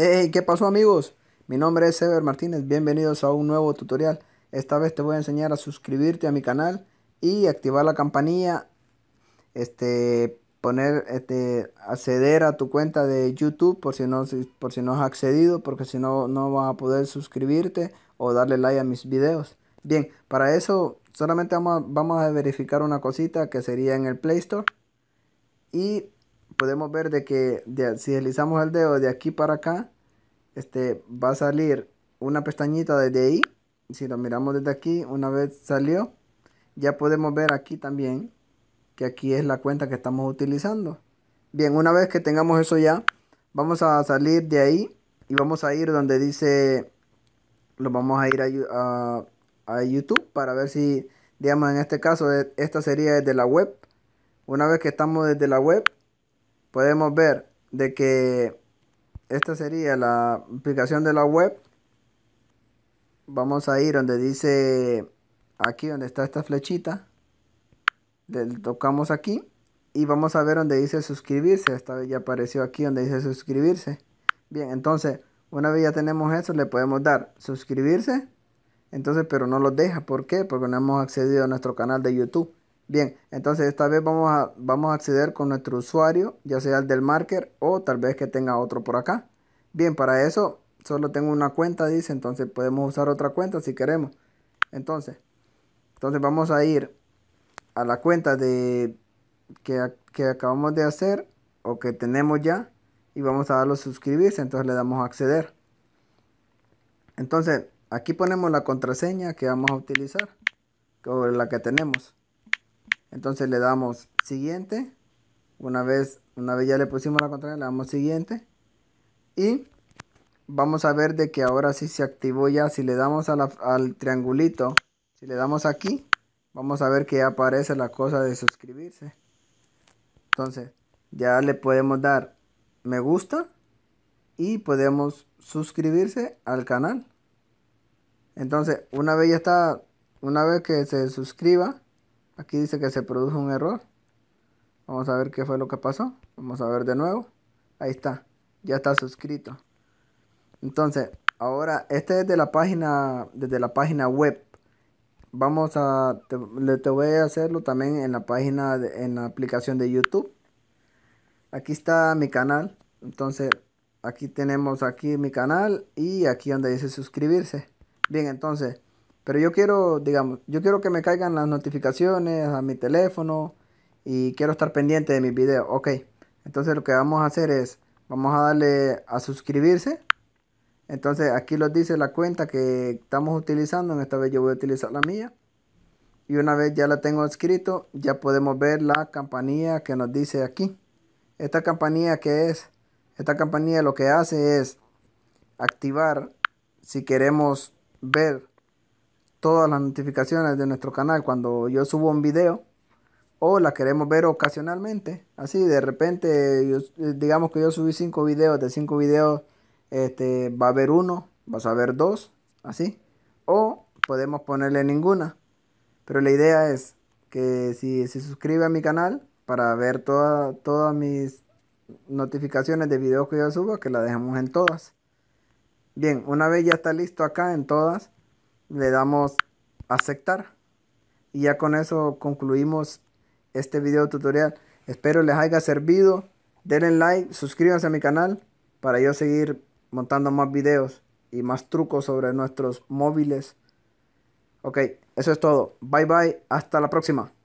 Hey, ¿qué pasó amigos? Mi nombre es Ever Martínez, bienvenidos a un nuevo tutorial. Esta vez te voy a enseñar a suscribirte a mi canal y activar la campanilla, este, poner, este, acceder a tu cuenta de YouTube por si no, por si no has accedido, porque si no, no vas a poder suscribirte o darle like a mis videos. Bien, para eso solamente vamos vamos a verificar una cosita que sería en el Play Store y podemos ver de que si deslizamos el dedo de aquí para acá, este, va a salir una pestañita desde ahí. Si lo miramos desde aquí, una vez salió, ya podemos ver aquí también que aquí es la cuenta que estamos utilizando. Bien, una vez que tengamos eso ya, vamos a salir de ahí y vamos a ir donde dice, lo vamos a ir a, a YouTube para ver si, digamos, en este caso, e, esta sería desde la web. Una vez que estamos desde la web, podemos ver de que esta sería la aplicación de la web. Vamos a ir donde dice, aquí donde está esta flechita. Le tocamos aquí y vamos a ver donde dice suscribirse. Esta vez ya apareció aquí donde dice suscribirse. Bien, entonces, una vez ya tenemos eso, le podemos dar suscribirse. Entonces, pero no lo deja. ¿Por qué? Porque no hemos accedido a nuestro canal de YouTube. Bien, entonces esta vez vamos a, vamos a acceder con nuestro usuario, ya sea el del marker o tal vez que tenga otro por acá. Bien, para eso solo tengo una cuenta, dice, entonces podemos usar otra cuenta si queremos. Entonces, entonces vamos a ir a la cuenta de que, acabamos de hacer o que tenemos ya y vamos a darle suscribirse, entonces le damos a acceder. Entonces, aquí ponemos la contraseña que vamos a utilizar, o la que tenemos. Entonces le damos siguiente. Una vez, una vez ya le pusimos la contraseña, le damos siguiente. Y vamos a ver de que ahora sí se activó ya. Si le damos al triangulito, si le damos aquí, vamos a ver que ya aparece la cosa de suscribirse. Entonces ya le podemos dar me gusta y podemos suscribirse al canal. Entonces, una vez ya está, una vez que se suscriba, Aquí dice que se produjo un error. Vamos a ver qué fue lo que pasó. Vamos a ver de nuevo. Ahí está. Ya está suscrito. Entonces, ahora, este es de la página, desde la página web. Vamos a, te, te voy a hacerlo también en la página, en la aplicación de YouTube. Aquí está mi canal. Entonces, aquí tenemos aquí mi canal y aquí donde dice suscribirse. Bien, entonces, pero yo quiero, digamos, yo quiero que me caigan las notificaciones a mi teléfono y quiero estar pendiente de mis videos. Ok, entonces lo que vamos a hacer es, vamos a darle a suscribirse. Entonces aquí nos dice la cuenta que estamos utilizando, en esta vez yo voy a utilizar la mía. Y una vez ya la tengo escrito, ya podemos ver la campanilla que nos dice aquí. Esta campanilla que es, esta campanilla lo que hace es activar si queremos ver todas las notificaciones de nuestro canal cuando yo subo un video o las queremos ver ocasionalmente. Así de repente, eh, digamos que yo subí cinco videos, de cinco videos este, va a haber uno, vas a ver dos, así. O podemos ponerle ninguna. Pero la idea es que si se suscribe a mi canal para ver todas todas mis notificaciones de videos que yo subo, que la dejamos en todas. Bien, una vez ya está listo acá en todas, le damos aceptar y ya con eso concluimos este video tutorial espero les haya servido denle like suscríbanse a mi canal para yo seguir montando más videos y más trucos sobre nuestros móviles ok eso es todo bye bye hasta la próxima